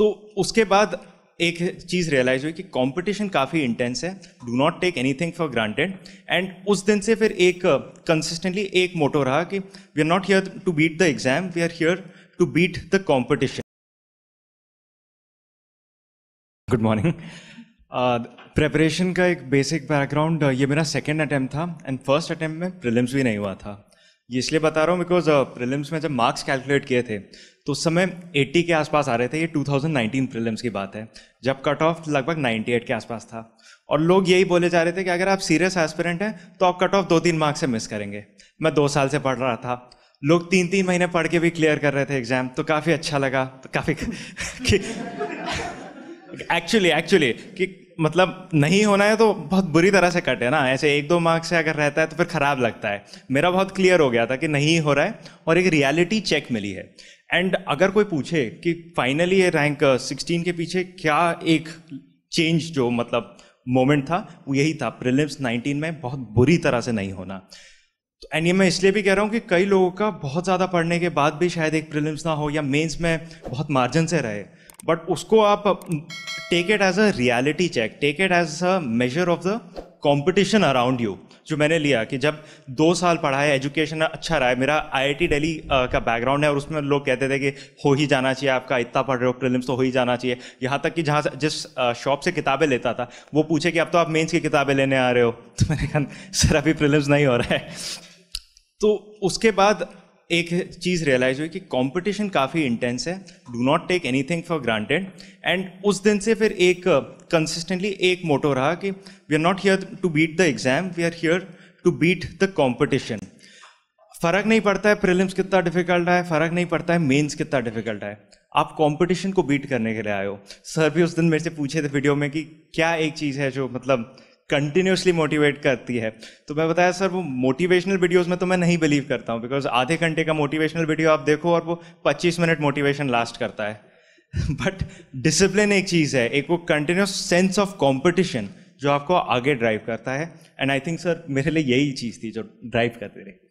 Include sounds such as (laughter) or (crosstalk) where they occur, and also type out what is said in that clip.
तो उसके बाद एक चीज़ रियलाइज हुई कि कंपटीशन काफ़ी इंटेंस है do not take anything for granted and उस दिन से फिर एक कंसिस्टेंटली uh, एक मोटो रहा कि we are not here to beat the exam we are here to beat the competition good morning preparation का एक बेसिक बैकग्राउंड uh, ये मेरा सेकेंड अटैम्प्ट था एंड फर्स्ट अटैम्प्ट में प्रिलिम्स भी नहीं हुआ था ये इसलिए बता रहा हूँ बिकॉज प्रिलिम्स uh, में जब मार्क्स कैलकुलेट किए थे तो उस समय 80 के आसपास आ रहे थे ये 2019 प्रीलिम्स की बात है जब कट ऑफ लगभग 98 के आसपास था और लोग यही बोले जा रहे थे कि अगर आप सीरियस एस्पिरेंट हैं तो आप कट ऑफ दो तीन मार्क्स से मिस करेंगे मैं दो साल से पढ़ रहा था लोग तीन तीन महीने पढ़ के भी क्लियर कर रहे थे एग्जाम तो काफ़ी अच्छा लगा तो काफ़ी एक्चुअली (laughs) एक्चुअली कि मतलब नहीं होना है तो बहुत बुरी तरह से कटे ना ऐसे एक दो मार्क्स से अगर रहता है तो फिर ख़राब लगता है मेरा बहुत क्लियर हो गया था कि नहीं हो रहा है और एक रियलिटी चेक मिली है एंड अगर कोई पूछे कि फाइनली ये रैंक सिक्सटीन के पीछे क्या एक चेंज जो मतलब मोमेंट था वो यही था प्रिलिम्स नाइनटीन में बहुत बुरी तरह से नहीं होना तो एंड ये मैं इसलिए भी कह रहा हूँ कि कई लोगों का बहुत ज़्यादा पढ़ने के बाद भी शायद एक प्रिलिम्स ना हो या मेंस में बहुत मार्जिन से रहे बट उसको आप take it as a reality check take it as a measure of the competition around you जो मैंने लिया कि जब दो साल पढ़ा है एजुकेशन अच्छा रहा है मेरा आईआईटी दिल्ली का बैकग्राउंड है और उसमें लोग कहते थे कि हो ही जाना चाहिए आपका इतना पढ़ रहे हो प्रिलिम्स तो हो ही जाना चाहिए यहाँ तक कि जहाँ जिस शॉप से किताबें लेता था वो पूछे कि अब तो आप मेन्स की किताबें लेने आ रहे हो (laughs) तो मैंने कहा सर अभी प्रिलिम्स नहीं हो रहा है तो उसके बाद एक चीज़ रियलाइज हुई कि कंपटीशन काफ़ी इंटेंस है do not take anything for granted and उस दिन से फिर एक कंसिस्टेंटली uh, एक मोटो रहा कि we are not here to beat the exam we are here to beat the competition फ़र्क नहीं पड़ता है प्रिलिम्स कितना डिफिकल्ट है फ़र्क नहीं पड़ता है मेंस कितना डिफिकल्ट है आप कंपटीशन को बीट करने के लिए आए हो सर भी उस दिन मेरे से पूछे थे वीडियो में कि क्या एक चीज़ है जो मतलब कंटिन्यूसली मोटिवेट करती है तो मैं बताया सर वो मोटिवेशनल वीडियोस में तो मैं नहीं बिलीव करता हूँ बिकॉज आधे घंटे का मोटिवेशनल वीडियो आप देखो और वो 25 मिनट मोटिवेशन लास्ट करता है बट (laughs) डिसिप्लिन एक चीज़ है एक वो कंटिन्यूस सेंस ऑफ कॉम्पिटिशन जो आपको आगे ड्राइव करता है एंड आई थिंक सर मेरे लिए यही चीज़ थी जो ड्राइव करती रही